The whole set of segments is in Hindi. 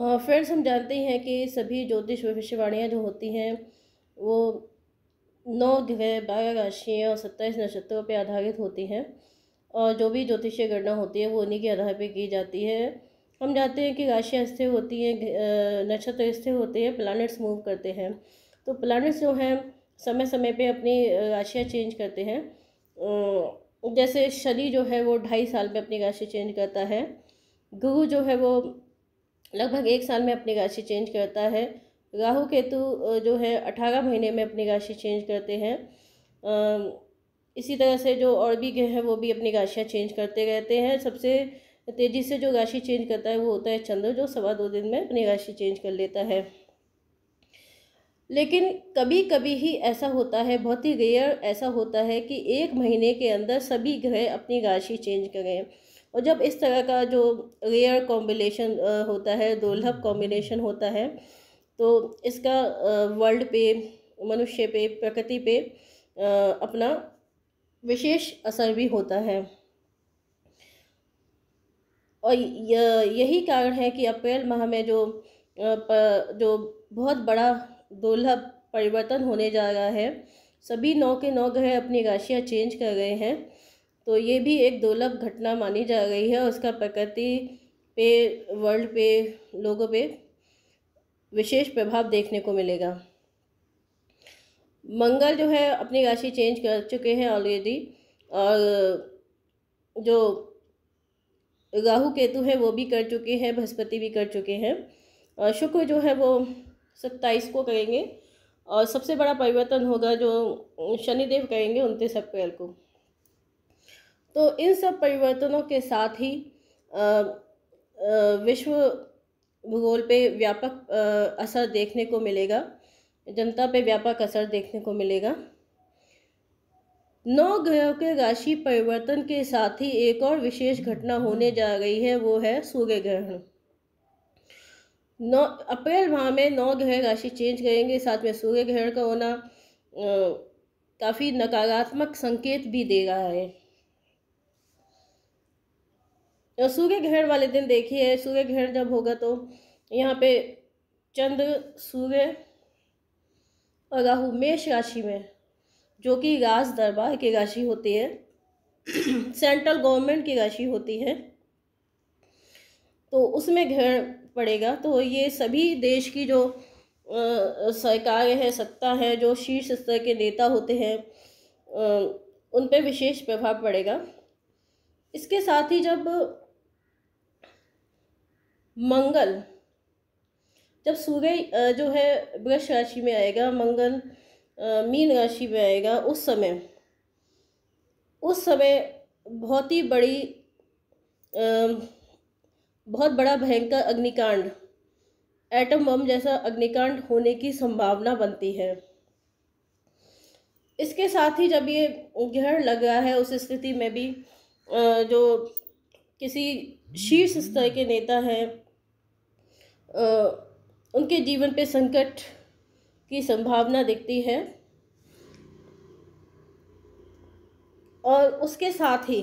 फ्रेंड्स हम जानते हैं कि सभी ज्योतिष भविष्यवाणियाँ जो होती हैं वो नौ ग्रह बारह राशियाँ और सत्ताईस नक्षत्रों पर आधारित होती हैं और जो भी ज्योतिषीय गणना होती है वो उन्हीं के आधार पर की जाती है हम जानते हैं कि राशियाँ स्थिर होती हैं नक्षत्र स्थिर होते हैं प्लानट्स मूव करते हैं तो प्लानट्स जो हैं समय समय पर अपनी राशियाँ चेंज करते हैं जैसे शनि जो है वो ढाई साल में अपनी राशि चेंज करता है गुरु जो है वो लगभग एक साल में अपनी राशि चेंज करता है राहु केतु जो है अठारह महीने में अपनी राशि चेंज करते हैं इसी तरह से जो और भी ग्रह हैं वो भी अपनी राशियाँ चेंज करते रहते हैं सबसे तेज़ी से जो राशि चेंज करता है वो होता है चंद्र जो सवा दो दिन में अपनी राशि चेंज कर लेता है लेकिन कभी कभी ही ऐसा होता है बहुत ही रेयर ऐसा होता है कि एक महीने के अंदर सभी ग्रह अपनी राशि चेंज करें और जब इस तरह का जो रेयर कॉम्बिनेशन होता है दुर्लभ कॉम्बिनेशन होता है तो इसका वर्ल्ड पे मनुष्य पे प्रकृति पे अपना विशेष असर भी होता है और यही कारण है कि अप्रैल माह में जो जो बहुत बड़ा दुर्लभ परिवर्तन होने जा रहा है सभी नौ के नौ ग्रह अपनी राशियाँ चेंज कर गए हैं तो ये भी एक दुर्लभ घटना मानी जा रही है उसका प्रकृति पे वर्ल्ड पे लोगों पे विशेष प्रभाव देखने को मिलेगा मंगल जो है अपनी राशि चेंज कर चुके हैं ऑलरेडी और जो राहु केतु है वो भी कर चुके हैं बृहस्पति भी कर चुके हैं और शुक्र जो है वो सत्ताईस को करेंगे और सबसे बड़ा परिवर्तन होगा जो शनिदेव करेंगे उनतीस अप्रैल को तो इन सब परिवर्तनों के साथ ही विश्व भूगोल पे व्यापक असर देखने को मिलेगा जनता पे व्यापक असर देखने को मिलेगा नौ ग्रहों के राशि परिवर्तन के साथ ही एक और विशेष घटना होने जा रही है वो है सूर्य ग्रहण नौ अप्रैल माह में नौ ग्रह राशि चेंज करेंगे साथ में सूर्य ग्रहण का होना काफ़ी नकारात्मक संकेत भी दे रहा है सूर्य ग्रहण वाले दिन देखिए सूर्य ग्रहण जब होगा तो यहाँ पे चंद्र सूर्य और राहु मेष राशि में जो कि राज दरबार की राशि होती है सेंट्रल गवर्नमेंट की राशि होती है तो उसमें ग्रहण पड़ेगा तो ये सभी देश की जो सरकार है सत्ता है जो शीर्ष स्तर के नेता होते हैं उन पर विशेष प्रभाव पड़ेगा इसके साथ ही जब मंगल जब सूर्य जो है वृक्ष राशि में आएगा मंगल मीन राशि में आएगा उस समय उस समय बहुत ही बड़ी बहुत बड़ा भयंकर अग्निकांड एटम बम जैसा अग्निकांड होने की संभावना बनती है इसके साथ ही जब ये ग्रहण लग रहा है उस स्थिति में भी जो किसी शीर्ष स्तर के नेता हैं उनके जीवन पे संकट की संभावना दिखती है और उसके साथ ही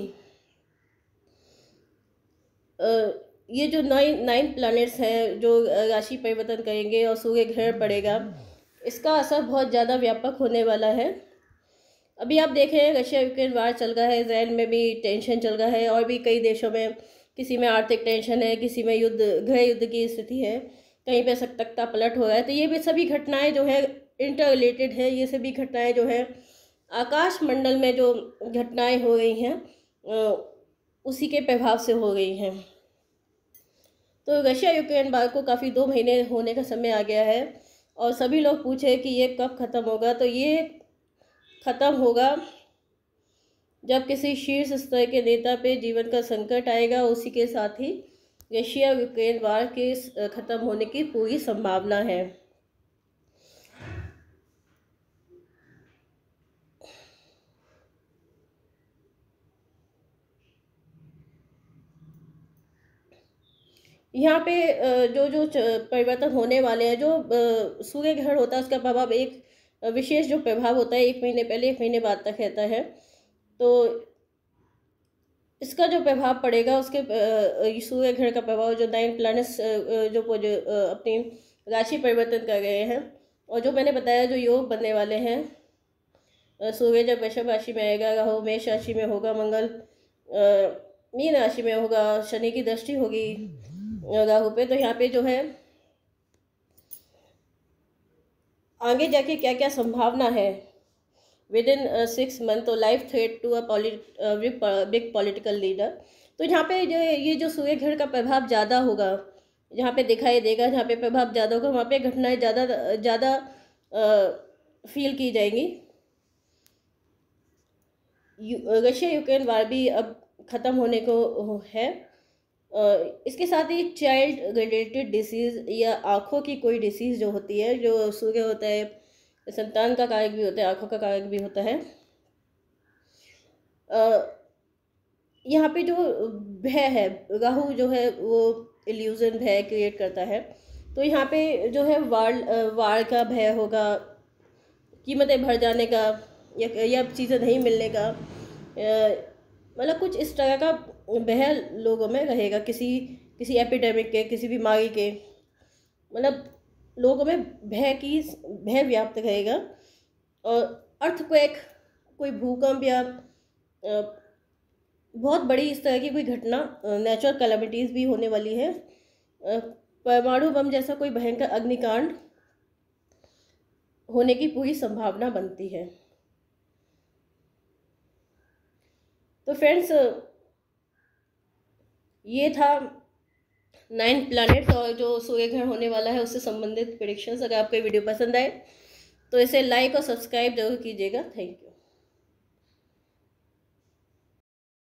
ये जो नाइन नाइन प्लैनेट्स हैं जो राशि परिवर्तन करेंगे और सूर्य घर पड़ेगा इसका असर बहुत ज़्यादा व्यापक होने वाला है अभी आप देख रहे हैं रशिया यूक्रेन वार चल रहा है जैन में भी टेंशन चल रहा है और भी कई देशों में किसी में आर्थिक टेंशन है किसी में युद्ध गृह युद्ध की स्थिति है कहीं पे सतर्कता पलट हो रहा है तो ये भी सभी घटनाएं जो है इंटर रिलेटेड है ये सभी घटनाएं जो है आकाश मंडल में जो घटनाएं हो रही हैं उसी के प्रभाव से हो गई हैं तो रशिया यूक्रेन बार को काफ़ी दो महीने होने का समय आ गया है और सभी लोग पूछे कि ये कब ख़त्म होगा तो ये ख़त्म होगा जब किसी शीर्ष स्तर के नेता पे जीवन का संकट आएगा उसी के साथ ही रशिया यूक्रेन वार के ख़त्म होने की पूरी संभावना है यहाँ पे जो जो परिवर्तन होने वाले हैं जो सूर्य ग्रहण होता है उसका प्रभाव एक विशेष जो प्रभाव होता है एक महीने पहले एक महीने बाद तक रहता है तो इसका जो प्रभाव पड़ेगा उसके सूर्य घर का प्रभाव जो नाइन प्लानिट्स जो, अपनी राशि परिवर्तन कर गए हैं और जो मैंने बताया जो योग बनने वाले हैं सूर्य जब वृषभ राशि में आएगा राहु मेष राशि में होगा मंगल मीन राशि में होगा शनि की दृष्टि होगी राहु पे तो यहाँ पे जो है आगे जाके क्या क्या संभावना है with in six month or life threat to a big uh, leader तो यहाँ पे जो ये जो सूर्य घर का प्रभाव ज़्यादा होगा जहाँ पे दिखाई देगा जहाँ पे प्रभाव ज़्यादा होगा वहाँ पे घटनाएं ज़्यादा ज़्यादा फील की जाएंगी रशिया यूक्रेन वार भी अब ख़त्म होने को है इसके साथ ही चाइल्ड रिलेटेड डिसीज़ या आँखों की कोई डिसीज़ जो होती है जो सूर्य होता है तो संतान का कारक भी होता है आँखों का कारक भी होता है यहाँ पे जो भय है राहु जो है वो इल्यूज़न भय क्रिएट करता है तो यहाँ पे जो है वार वार का भय होगा कीमतें भर जाने का या या चीज़ें नहीं मिलने का मतलब कुछ इस तरह का भय लोगों में रहेगा किसी किसी एपिडेमिक के किसी बीमारी के मतलब लोगों में भय की भय व्याप्त करेगा और अर्थक्वेक कोई भूकंप या बहुत बड़ी इस तरह की कोई घटना नेचुरल कैलमिटीज़ भी होने वाली है परमाणु बम जैसा कोई भयंकर अग्निकांड होने की पूरी संभावना बनती है तो फ्रेंड्स ये था नाइन प्लानट्स और जो सूर्य ग्रहण होने वाला है उससे संबंधित प्रडिक्शंस अगर आपको वीडियो पसंद आए तो इसे लाइक और सब्सक्राइब जरूर कीजिएगा थैंक यू